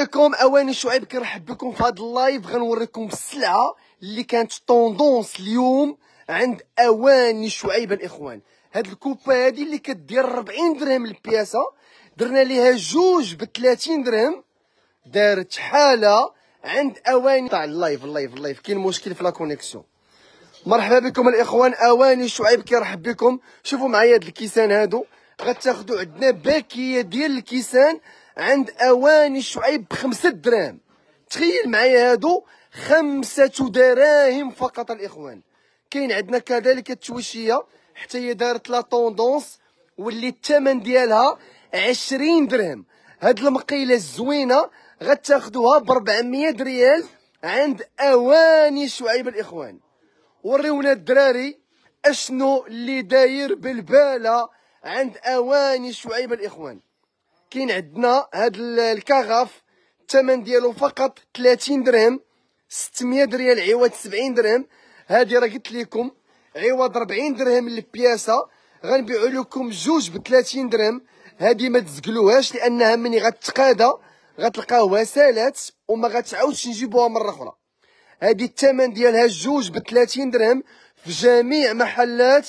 لكم اواني شعيب كنرحب بكم في هذا اللايف غنوريكم السلعه اللي كانت طوندونس اليوم عند اواني شعيب الاخوان هاد الكوبا هادي اللي كدير 40 درهم البياسه درنا ليها جوج ب 30 درهم دارت حاله عند اواني تاع اللايف اللايف اللايف كاين مشكل في لاكونيكسيون مرحبا بكم الاخوان اواني شعيب كيرحب بكم شوفوا معايا هاد الكيسان هادو غتاخذوا عندنا باكيه ديال الكيسان عند اواني شعيب بخمسه دراهم تخيل معايا هادو خمسه دراهم فقط الاخوان كاين عندنا كذلك التويشيه حتى هي دارت لا طوندونس واللي الثمن ديالها 20 درهم هاد المقيله الزوينه غتاخذوها ب 400 ريال عند اواني شعيب الاخوان وريونا الدراري اشنو اللي داير بالباله عند اواني شعيب الاخوان كاين عندنا هاد الكغاف الثمن ديالو فقط 30 درهم 600 ريال عوض 70 درهم هادي راه قلت لكم عوض 40 درهم للبياسه غنبيعوا لكم جوج ب 30 درهم هادي ما تزقلوهاش لانها مني غتقادى غتلقاوها سالات وما غتعاودش نجيبوها مره اخرى هادي الثمن ديالها جوج ب 30 درهم في جميع محلات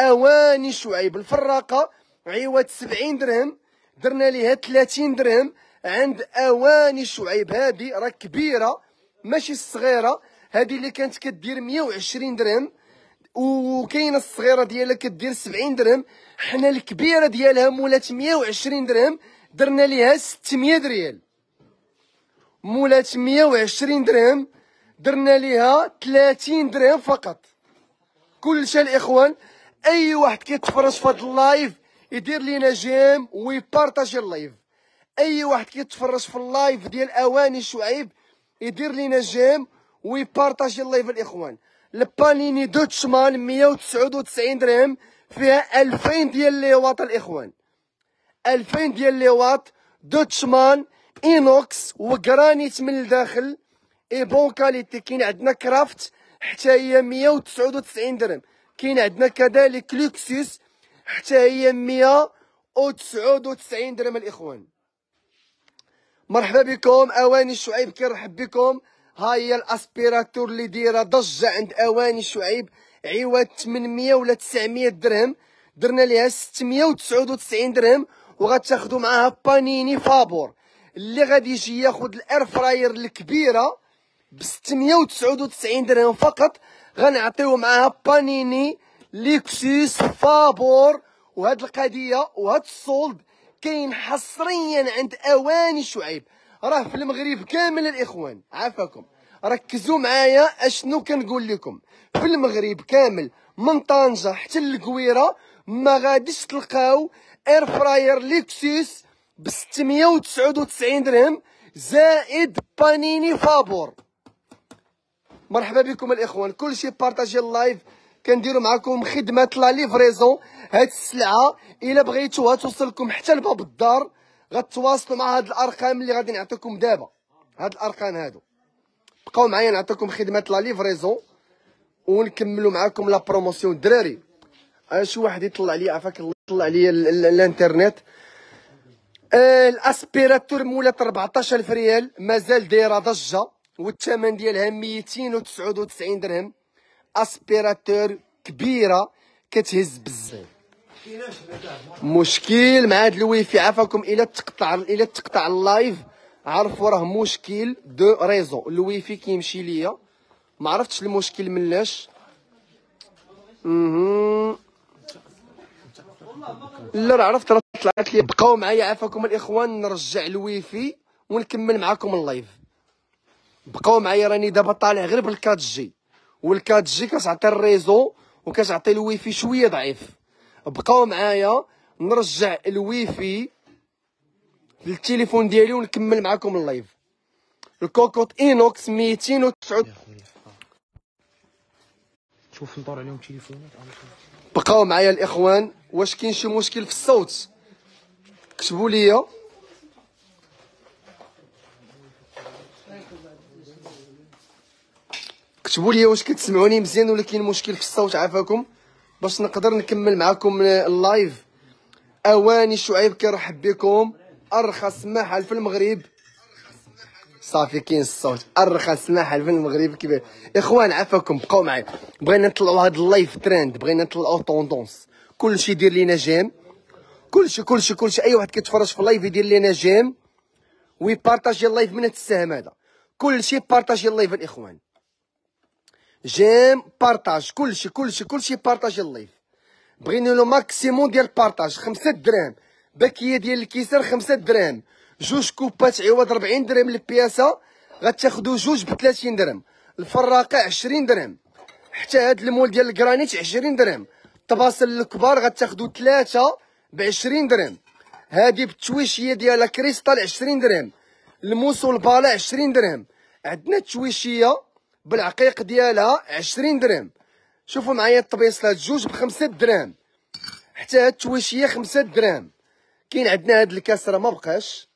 اواني شعيب الفراقه عوض 70 درهم درنا ليها 30 درهم عند اواني شعيب هذه راه كبيره ماشي الصغيره هذه اللي كانت كدير 120 درهم وكاينه الصغيره ديالها كدير 70 درهم حنا الكبيره ديالها مولات 120 درهم درنا ليها 600 ريال مولات 120 درهم درنا ليها 30 درهم فقط كلشي الاخوان اي واحد كيتفرج في هذا اللايف يدير لينا جيم ويبارطاجي اللايف اي واحد كيتفرج في اللايف ديال اواني شعيب يدير لينا جيم ويبارطاجي اللايف الاخوان البانيني دو تشمان 199 درهم فيها 2000 ديال لي واط الاخوان 2000 ديال لي واط دو تشمان اينوكس وكرانيت من الداخل اي بون كاليتي كاين عندنا كرافت حتى هي 199 درهم كاين عندنا كذلك لوكسيس حتى هي 199 درهم الاخوان مرحبا بكم اواني شعيب كيرحب بكم ها هي الاسبيراتور اللي دايره ضجه عند اواني شعيب عوض 800 ولا 900 درهم درنا ليها 699 درهم وغتاخذوا معاها بانيني فابور اللي غادي يجي ياخذ الاير فراير الكبيره ب 699 درهم فقط غنعطيو معاها بانيني ليكسوس فابور وهاد القضيه وهاد الصولد كاين حصريا عند اواني شعيب راه في المغرب كامل الاخوان عافاكم ركزوا معايا اشنو كنقول لكم في المغرب كامل من طنجه حتى للكويره ما غاديش تلقاو اير فراير ليكسوس ب 699 درهم زائد بانيني فابور مرحبا بكم الاخوان كلشي بارطاجي اللايف كنديروا معكم خدمه لا ليفريزون هاد السلعه الا بغيتوها توصلكم حتى لباب الدار غتواصلوا مع هاد الارقام اللي غادي نعطيكم دابا هاد الارقام هادو بقاو معايا نعطيكم خدمه لا ليفريزون ونكملوا معاكم لا بروموسيون الدراري آه، شي واحد يطلع لي عفاك الله يطلع لي الانترنت آه الاسبيراتور مولات 14000 ريال مازال دايره ضجه والثمن ديالها 299 درهم اسبيراتور كبيره كتهز بزاف مشكل مع هاد الويفي عافاكم الا تقطع الا تقطع اللايف عرفوا راه مشكل دو ريزو الويفي كيمشي ليا ما عرفتش المشكل من لاش لا عرفت راه طلعت لي بقاو معايا عافاكم الاخوان نرجع الويفي ونكمل معاكم اللايف بقاو معايا راني دابا طالع غير بالكات جي وال4 جي كتعطي الريزو وكتعطي الواي في شويه ضعيف بقاو معايا نرجع الواي في للتليفون ديالي ونكمل معكم اللايف الكوكوت اينوكس 209 شوف نطور عليهم تليفونات بقاو معايا الاخوان واش كاين شي مشكل في الصوت كتبوا لي كتبوا لي واش كتسمعوني مزيان ولا كاين مشكل في الصوت عافاكم باش نقدر نكمل معكم اللايف اواني شعيب كنرحب بكم ارخص محل في المغرب صافي كاين الصوت ارخص محل في المغرب كبير اخوان عافاكم بقاو معايا بغينا نطلعوا هاد اللايف ترند بغينا نطلعوا طوندونس كلشي يدير لينا جيم كلشي كلشي كلشي اي واحد كيتفرج في اللايف يدير لينا جيم ويبارطاجي اللايف من هاد السهم هذا كلشي بارطاجي اللايف الاخوان جيم بارطاج كلشي كلشي كلشي بارطاج اللايف بغينا لو ماكسيموم ديال بارطاج خمسة دراهم باكيه ديال الكيسر خمسة دراهم جوج كوبات عوض 40 درهم للبياسه غتاخدو جوج ب 30 درهم الفراقه 20 درهم حتى هاد المول ديال الكرانيت 20 درهم الطباسل الكبار غتاخدو ثلاثه ب 20 درهم هادي بالتويشيه ديالها كريستال 20 درهم الموس والبالا 20 درهم عندنا التويشيه بالعقيق ديالها 20 درهم شوفوا معايا الطبيصلات جوج بخمسة درهم حتى هاد التويشيه خمسة درهم كاين عندنا هاد الكاس راه ما بقاش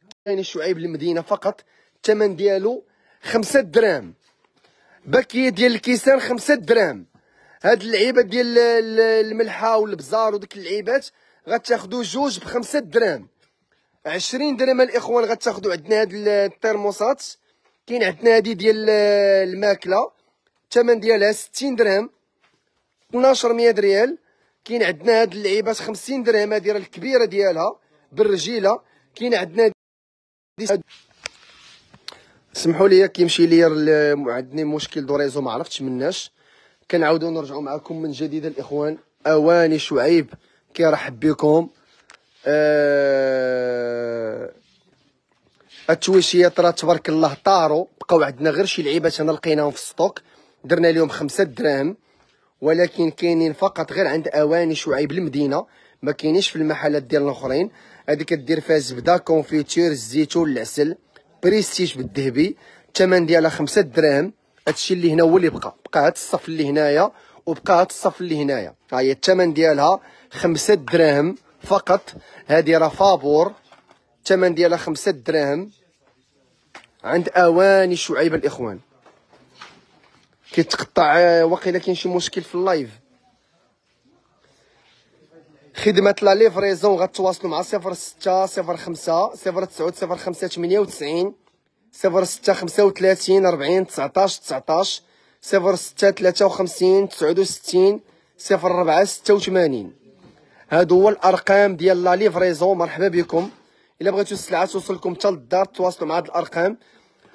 كاين يعني شعيب المدينه فقط الثمن ديالو خمسة درهم باكيه ديال الكيسان خمسة درهم هاد اللعيبه ديال الملحه والبزار وديك اللعيبات غتاخدو جوج بخمسة درهم عشرين درهم الاخوان غتاخدو عندنا هاد الترموسات كاين عندنا هادي ديال الماكله الثمن ديالها 60 درهم و ميه ريال كاين عندنا هاد اللعيبات 50 درهم هادي راه الكبيره ديالها بالرجيله كاين عندنا سمحوا لي كيمشي ليا عندني مشكل ريزو ما عرفتش مناش كنعاودو نرجعو معكم من جديد الاخوان اواني شعيب كيرحب بكم آه التويشيات راه تبارك الله طاروا بقاو عندنا غير شي لعيبات انا لقيناهم في السطوك درنا لهم خمسة دراهم ولكن كاينين فقط غير عند اواني شعيب المدينه ما كاينينش في المحلات ديال الاخرين هذيك كدير فيها زبده كونفيتير الزيتون العسل بريستيج بالذهبي الثمن ديالها خمسة دراهم هادشي اللي هنا هو اللي بقى بقى هاد الصف اللي هنايا وبقى هاد الصف اللي هنايا ها هي الثمن ديالها خمسة دراهم فقط هادي راه فابور الثمن ديالها خمسة دراهم عند اواني شعيب الاخوان كيتقطع واقيلا كاين شي مشكل في اللايف خدمة لا ليفريزون غتواصلوا مع 06 05 09 05 98 06 35 40 19 19 06 53 69 04 86 هادو هو الارقام ديال لا ليفريزون مرحبا بكم الا بغيتو السلعه توصلكم حتى للدار تواصلوا مع هاد الارقام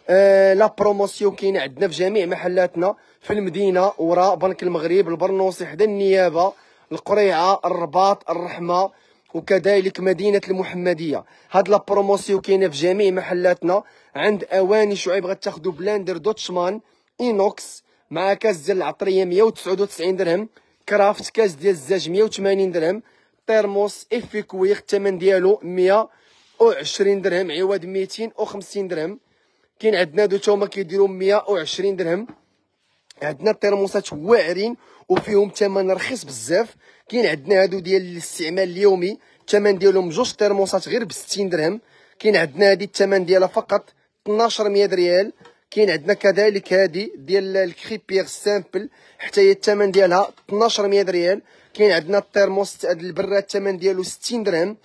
آه لا بروموسيون كاينه عندنا في جميع محلاتنا في المدينه وراء بنك المغرب البرنوصي حدا النيابه القريعه الرباط الرحمه وكذلك مدينه المحمديه هاد لا بروموسيون كاينه في جميع محلاتنا عند اواني شعيب غتاخذوا بلاندر دوتشمان اينوكس مع كاس ديال العطريه 199 درهم كرافت كاس ديال الزاج 180 درهم تيرموس افيكوير الثمن ديالو 100 120 درهم عواد 250 درهم كاين عندنا دوتا توما كيديروا 120 درهم عندنا الترموسات واعرين وفيهم ثمن رخيص بزاف كاين عندنا هادو ديال الاستعمال اليومي الثمن ديالهم جوج ترموسات غير ب 60 درهم كاين عندنا هادي الثمن ديالها فقط 1200 ريال كاين عندنا كذلك هادي ديال الكريبير سامبل حتى هي الثمن ديالها 1200 ريال كاين عندنا الترموس هاد البراد الثمن ديالو 60 درهم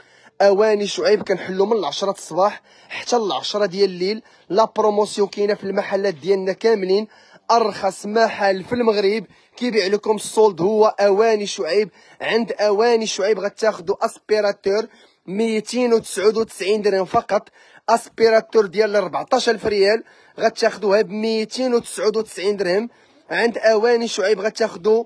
اواني شعيب كنحلو من 10 الصباح حتى العشرة 10 ديال الليل لا بروموسيون كاينه في المحلات ديالنا كاملين ارخص محل في المغرب كيبيع لكم السولد هو اواني شعيب عند اواني شعيب غتاخذوا اسبيراتور 299 درهم فقط اسبيراتور ديال 14000 ريال غتاخذوها ب 299 درهم عند اواني شعيب غتاخذوا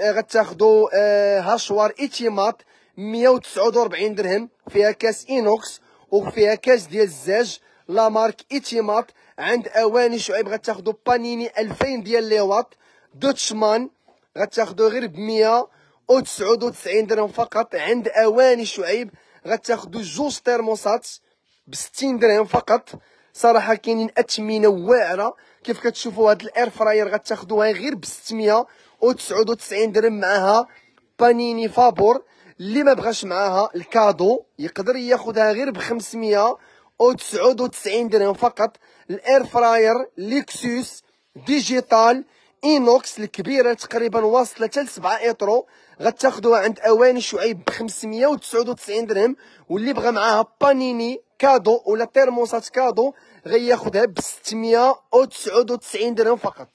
غتاخذوا آه، هاشوار ايتيمات 149 درهم فيها كاس اينوكس وفيها كاس ديال الزاج لا مارك ايتيمات عند اواني شعيب غتاخذوا بانيني 2000 ديال لي واط دوتشمان غتاخذوا غير ب 199 درهم فقط عند اواني شعيب غتاخذوا جوج تيرموسات ب 60 درهم فقط صراحه كاينين اثمنه واعره كيف كتشوفوا هاد الاير فراير غتاخذوها غير ب 699 درهم معها بانيني فابور اللي ما بغاش معاها الكادو يقدر ياخذها غير ب 599 درهم فقط الاير فراير ليكسوس ديجيتال اينوكس الكبيره تقريبا واصله حتى 7 ايترو غتاخذوها عند اواني شعيب ب 599 درهم واللي بغى معاها بانيني كادو ولا تيرموسات كادو غياخذها ب 699 درهم فقط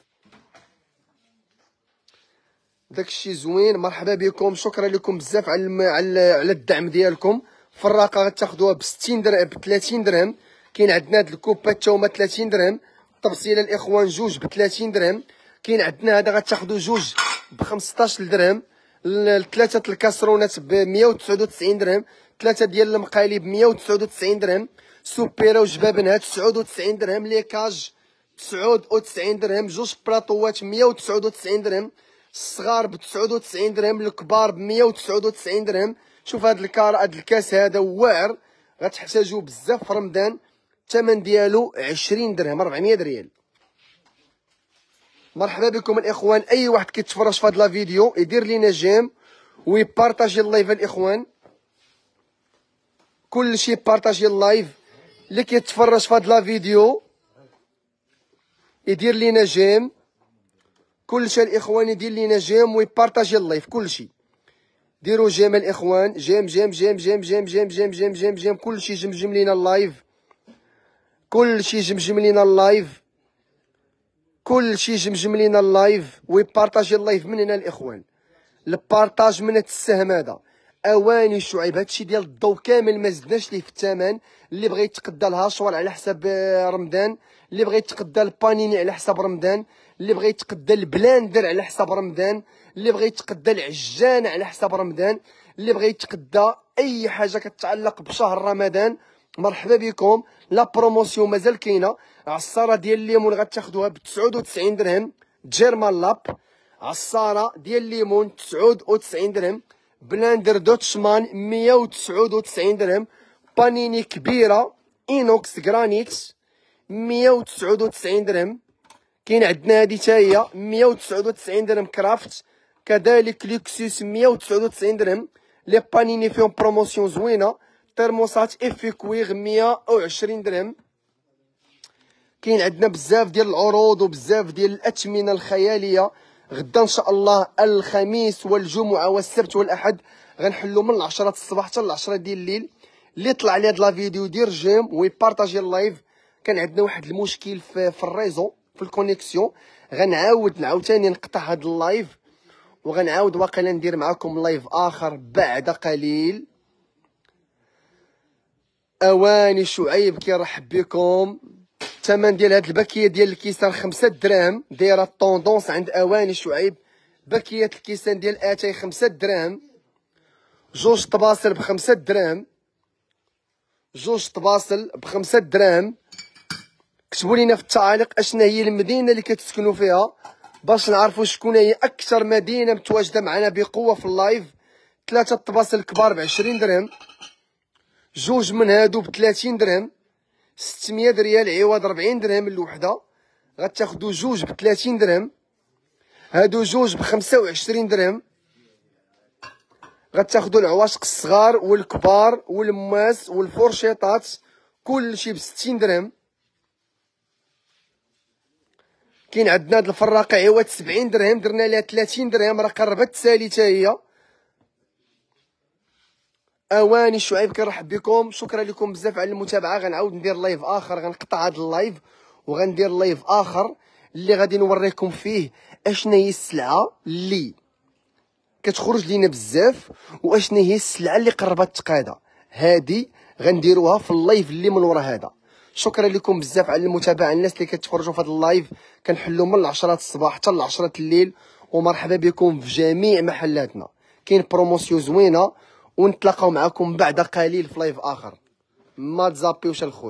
داكشي زوين مرحبا بكم شكرا لكم بزاف على الم... على الدعم ديالكم فراقه غتاخذوها ب 60 درهم ب 30 درهم كاين عندنا هاد الكوبات حتى هما 30 درهم تبصيله الاخوان جوج ب 30 درهم كاين عندنا هذا غتاخذوا جوج ب 15 درهم ثلاثه الكاسرونات ب 199 درهم ثلاثه ديال المقالي ب 199 درهم سوبيرا وجبابنها 99 درهم ليكاج 99 درهم جوج بلاطوات 199 درهم الصغار ب 99 درهم الكبار ب 199 درهم شوف هاد الكار هاد الكاس هذا واعر غتحتاجو بزاف في رمضان الثمن ديالو 20 درهم 400 ريال مرحبا بكم الاخوان اي واحد كيتفرج في هاد الفيديو يدير لينا جيم ويبارطاجي اللايف الاخوان كلشي بارطاجي اللايف اللي كيتفرج في هاد الفيديو يدير لينا جيم كلشي الاخوان يدير لينا جيم ويبارطاجي اللايف كلشي ديروا جيم الاخوان جيم جيم جيم جيم جيم جيم جيم جيم جيم جيم كلشي جمجم لينا اللايف كلشي جمجم لينا اللايف كلشي جمجم لينا اللايف ويبارطاجي اللايف من هنا الاخوان البارطاج من السهم هذا اواني شعيب هادشي ديال الضو كامل ما زدناش ليه في الثمن اللي بغى يتقدى الهاشوار على حساب رمضان اللي بغى يتقدى البانيني على حساب رمضان اللي بغى يتقدى البلاندر على حساب رمضان اللي بغى يتقدى العجان على حساب رمضان اللي بغى يتقدى اي حاجه كتعلق بشهر رمضان مرحبا بكم لا بروموسيون مازال كاينه عصاره ديال الليمون غتاخذوها ب 99 درهم جيرمان لاب عصاره ديال الليمون 99 درهم بلاندر دوتشمان 199 درهم بانيني كبيره اينوكس جرانيت 199 درهم كاين عندنا هادي حتى هي 199 درهم كرافت كذلك لوكسوس 199 درهم لي بانيني فيهم بروموسيون زوينه ترموسات افي كويغ 120 درهم كاين عندنا بزاف ديال العروض وبزاف ديال الاثمنه الخياليه غدا ان شاء الله الخميس والجمعه والسبت والاحد غنحلو من 10 الصباح حتى العشرة 10 ديال الليل اللي طلع لي هاد لا فيديو دير جيم ويبارطاجي اللايف كان عندنا واحد المشكل في, في الريزو في الكونيكسيون غنعاود عاوتاني نقطع هاد اللايف وغنعاود واقيلا ندير معكم لايف اخر بعد قليل اواني شعيب كيرحب بكم الثمن ديال هاد الباكيه ديال الكيسان خمسة دراهم دايره الطوندونس عند اواني شعيب باكيه الكيسان ديال اتاي خمسة دراهم جوج طباصل بخمسة دراهم جوج طباصل بخمسة دراهم كتبوا لينا في التعاليق اشنا هي المدينه اللي كتسكنوا فيها باش نعرفوا شكون هي اكثر مدينه متواجده معنا بقوه في اللايف ثلاثه الطباسل الكبار ب 20 درهم جوج من هادو ب 30 درهم 600 ريال عوض 40 درهم الوحده غتاخذوا جوج ب 30 درهم هادو جوج ب 25 درهم غتاخذوا العواشق الصغار والكبار والماس والفرشيطات كلشي ب 60 درهم كاين عندنا هاد الفراقه عوات 70 درهم درنا لها 30 درهم راه قربت تسالي حتى هي اواني شعيب كنرحب بكم شكرا لكم بزاف على المتابعه غنعاود ندير لايف اخر غنقطع هاد اللايف وغندير لايف اخر اللي غادي نوريكم فيه اشنا هي السلعه اللي كتخرج لينا بزاف واشنا هي السلعه اللي قربت تقادا هادي غنديروها في اللايف اللي من ورا هذا شكرا لكم بزاف على المتابعه الناس اللي كتفرجوا في هذا اللايف كنحلوا من 10 الصباح حتى ل 10 الليل ومرحبا بكم في جميع محلاتنا كاين بروموسيون زوينه ونتلاقاو معكم بعد قليل في لايف اخر ما تزابيوش الخوت